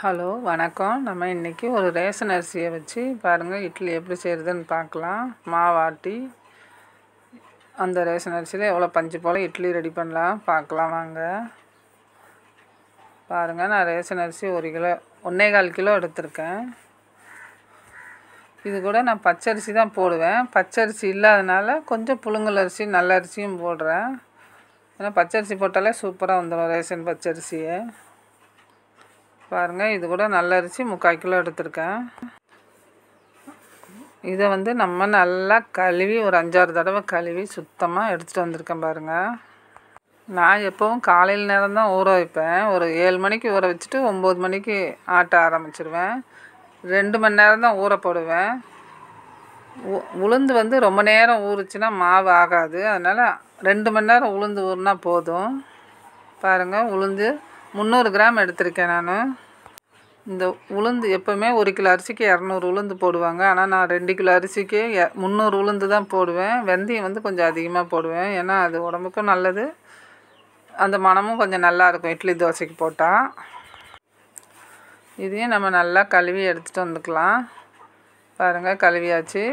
hello வணக்கம் நம்ம இன்றைக்கி ஒரு ரேஷன் அரிசியை வச்சு பாருங்கள் இட்லி எப்படி செய்கிறதுன்னு பார்க்கலாம் மாவாட்டி அந்த ரேஷன் அரிசியில் எவ்வளோ பஞ்சு போல் இட்லி ரெடி பண்ணலாம் பார்க்கலாம் வாங்க பாருங்கள் நான் ரேஷன் அரிசி ஒரு கிலோ ஒன்றே கால் கிலோ எடுத்திருக்கேன் இது கூட நான் பச்சரிசி தான் போடுவேன் பச்சரிசி இல்லாதனால கொஞ்சம் புழுங்கல் அரிசி நல்ல அரிசியும் போடுறேன் ஏன்னா பச்சரிசி போட்டாலே சூப்பராக வந்துடும் ரேஷன் பச்சரிசியை பாருங்கள் இது கூட நல்ல அரிசி முக்கால் கிலோ எடுத்திருக்கேன் இதை வந்து நம்ம நல்லா கழுவி ஒரு அஞ்சாறு தடவை கழுவி சுத்தமாக எடுத்துகிட்டு வந்திருக்கேன் பாருங்கள் நான் எப்போவும் காலையில் நேரம் தான் ஊற வைப்பேன் ஒரு ஏழு மணிக்கு ஊற வச்சுட்டு ஒம்பது மணிக்கு ஆட்ட ஆரம்பிச்சிடுவேன் ரெண்டு மணி நேரம் தான் ஊற போடுவேன் உளுந்து வந்து ரொம்ப நேரம் ஊறுச்சுன்னா மாவு ஆகாது அதனால் ரெண்டு மணி நேரம் உளுந்து ஊறுனா போதும் பாருங்கள் உளுந்து முந்நூறு கிராம் எடுத்திருக்கேன் நான் இந்த உளுந்து எப்போவுமே ஒரு கிலோ அரிசிக்கு இரநூறு உளுந்து போடுவாங்க ஆனால் நான் ரெண்டு கிலோ அரிசிக்கு முந்நூறு உளுந்து தான் போடுவேன் வெந்தயம் வந்து கொஞ்சம் அதிகமாக போடுவேன் ஏன்னா அது உடம்புக்கும் நல்லது அந்த மனமும் கொஞ்சம் நல்லாயிருக்கும் இட்லி தோசைக்கு போட்டால் இதையும் நம்ம நல்லா கழுவி எடுத்துகிட்டு வந்துக்கலாம் பாருங்கள் கழுவியாச்சு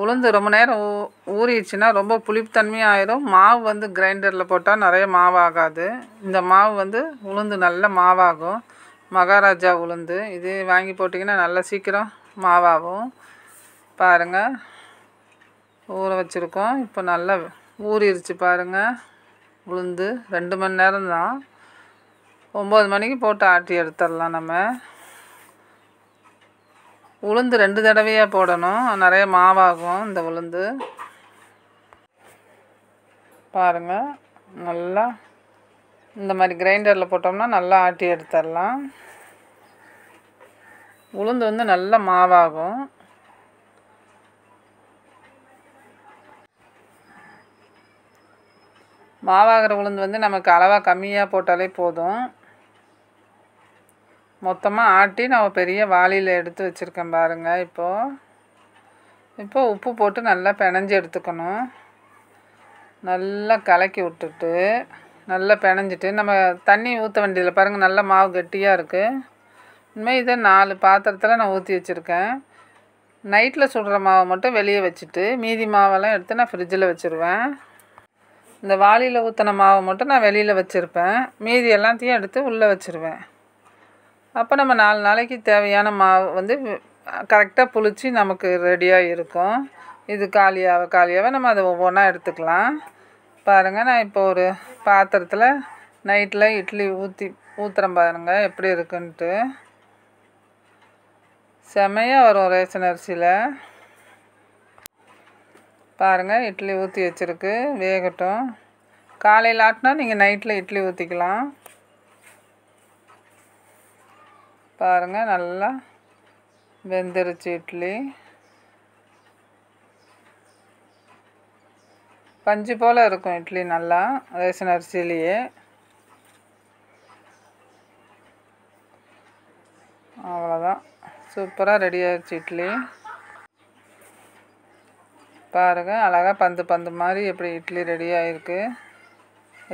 உளுந்து ரொம்ப நேரம் ஊ ஊறிடுச்சுன்னா ரொம்ப புளிப்புத்தன்மையாக ஆயிரும் மாவு வந்து கிரைண்டரில் போட்டால் நிறைய மாவாகாது இந்த மாவு வந்து உளுந்து நல்ல மாவாகும் மகாராஜா உளுந்து இது வாங்கி போட்டிங்கன்னா நல்லா சீக்கிரம் மாவாகும் பாருங்கள் ஊற வச்சுருக்கோம் இப்போ நல்லா ஊறிடுச்சு பாருங்கள் உளுந்து ரெண்டு மணி நேரம் தான் ஒம்பது மணிக்கு போட்டு ஆட்டி எடுத்துடலாம் நம்ம உளுந்து ரெண்டு தடவையாக போடணும் நிறைய மாவாகும் இந்த உளுந்து பாருங்கள் நல்லா இந்த மாதிரி கிரைண்டரில் போட்டோம்னா நல்லா ஆட்டி எடுத்துடலாம் உளுந்து வந்து நல்லா மாவாகும் மாவாகிற உளுந்து வந்து நமக்கு அளவாக கம்மியாக போட்டாலே போதும் மொத்தமாக ஆட்டி நான் பெரிய வாளியில் எடுத்து வச்சுருக்கேன் பாருங்கள் இப்போது இப்போது உப்பு போட்டு நல்லா பிணைஞ்சி எடுத்துக்கணும் நல்லா கலக்கி விட்டுட்டு நல்லா பிணைஞ்சிட்டு நம்ம தண்ணி ஊற்ற வேண்டியதில் பாருங்கள் நல்லா மாவு கெட்டியாக இருக்குது இனிமேல் இதை நாலு பாத்திரத்தில் நான் ஊற்றி வச்சுருக்கேன் நைட்டில் சுடுற மாவை மட்டும் வெளியே வச்சுட்டு மீதி மாவெல்லாம் எடுத்து நான் ஃப்ரிட்ஜில் வச்சுருவேன் இந்த வாளியில் ஊற்றின மாவை மட்டும் நான் வெளியில் வச்சுருப்பேன் மீதி எல்லாத்தையும் எடுத்து உள்ளே வச்சுருவேன் அப்போ நம்ம நாலு நாளைக்கு தேவையான மாவு வந்து கரெக்டாக புளிச்சு நமக்கு ரெடியாக இருக்கும் இது காலியாக காலியாக நம்ம அதை ஒவ்வொன்றா எடுத்துக்கலாம் பாருங்கள் நான் இப்போ ஒரு பாத்திரத்தில் நைட்டில் இட்லி ஊற்றி ஊற்றுறேன் பாருங்கள் எப்படி இருக்குன்ட்டு செமையாக வரும் ரேஷன் அரிசியில் பாருங்கள் இட்லி ஊற்றி வச்சுருக்கு வேகட்டும் காலையில் ஆட்டினா நீங்கள் நைட்டில் இட்லி ஊற்றிக்கலாம் பாருங்க நல்லா வெந்துருச்சு இட்லி பஞ்சு போல் இருக்கும் இட்லி நல்லா ரேஷன் அரிசிலேயே அவ்வளோதான் சூப்பராக ரெடி ஆயிடுச்சு இட்லி பாருங்கள் அழகாக பந்து பந்து மாதிரி எப்படி இட்லி ரெடி ஆகிருக்கு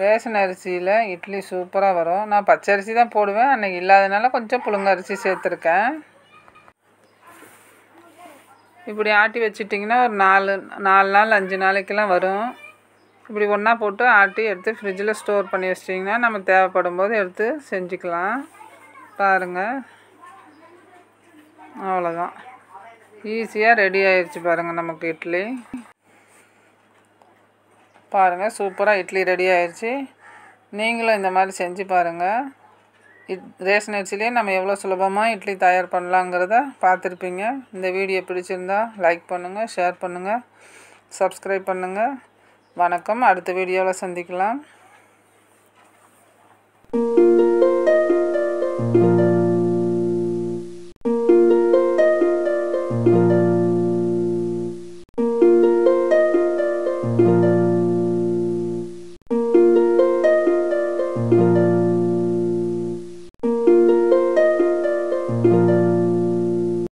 ரேஷன் அரிசியில் இட்லி சூப்பராக வரும் நான் பச்சை அரிசி தான் போடுவேன் அன்றைக்கி இல்லாதனால கொஞ்சம் புழுங்க அரிசி சேர்த்துருக்கேன் இப்படி ஆட்டி வச்சிட்டிங்கன்னா ஒரு நாலு நாலு நாள் அஞ்சு நாளைக்கெல்லாம் வரும் இப்படி ஒன்றா போட்டு ஆட்டி எடுத்து ஃப்ரிட்ஜில் ஸ்டோர் பண்ணி வச்சிட்டிங்கன்னா நம்ம தேவைப்படும் போது எடுத்து செஞ்சுக்கலாம் பாருங்கள் அவ்வளோதான் ஈஸியாக ரெடி ஆயிடுச்சு பாருங்கள் நமக்கு இட்லி பாருங்கள் சூப்பராக இட்லி ரெடி ஆயிடுச்சு நீங்களும் இந்த மாதிரி செஞ்சு பாருங்கள் இட் ரேஷன் அரிசிலே நம்ம எவ்வளோ சுலபமாக இட்லி தயார் பண்ணலாங்கிறத பார்த்துருப்பீங்க இந்த வீடியோ பிடிச்சிருந்தா லைக் பண்ணுங்கள் ஷேர் பண்ணுங்கள் சப்ஸ்கிரைப் பண்ணுங்கள் வணக்கம் அடுத்த வீடியோவில் சந்திக்கலாம்